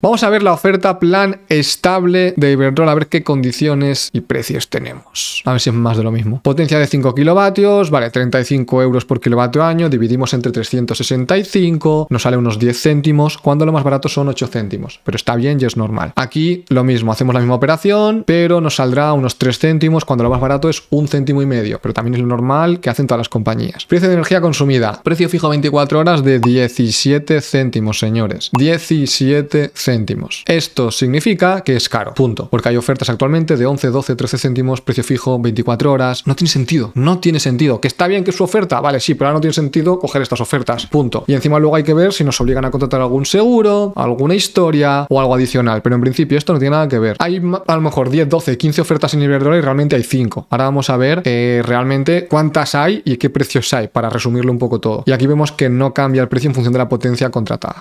Vamos a ver la oferta plan estable de Iberdrola, a ver qué condiciones y precios tenemos. A ver si es más de lo mismo. Potencia de 5 kilovatios, vale, 35 euros por kilovatio año, dividimos entre 365, nos sale unos 10 céntimos, cuando lo más barato son 8 céntimos, pero está bien y es normal. Aquí lo mismo, hacemos la misma operación, pero nos saldrá unos 3 céntimos, cuando lo más barato es 1 céntimo y medio, pero también es lo normal que hacen todas las compañías. Precio de energía consumida, precio fijo 24 horas de 17 céntimos, señores. 17 céntimos céntimos. Esto significa que es caro, punto, porque hay ofertas actualmente de 11, 12, 13 céntimos, precio fijo, 24 horas, no tiene sentido, no tiene sentido, que está bien que su oferta, vale, sí, pero ahora no tiene sentido coger estas ofertas, punto. Y encima luego hay que ver si nos obligan a contratar algún seguro, alguna historia o algo adicional, pero en principio esto no tiene nada que ver. Hay a lo mejor 10, 12, 15 ofertas en Iberdrola y realmente hay 5. Ahora vamos a ver eh, realmente cuántas hay y qué precios hay para resumirlo un poco todo. Y aquí vemos que no cambia el precio en función de la potencia contratada.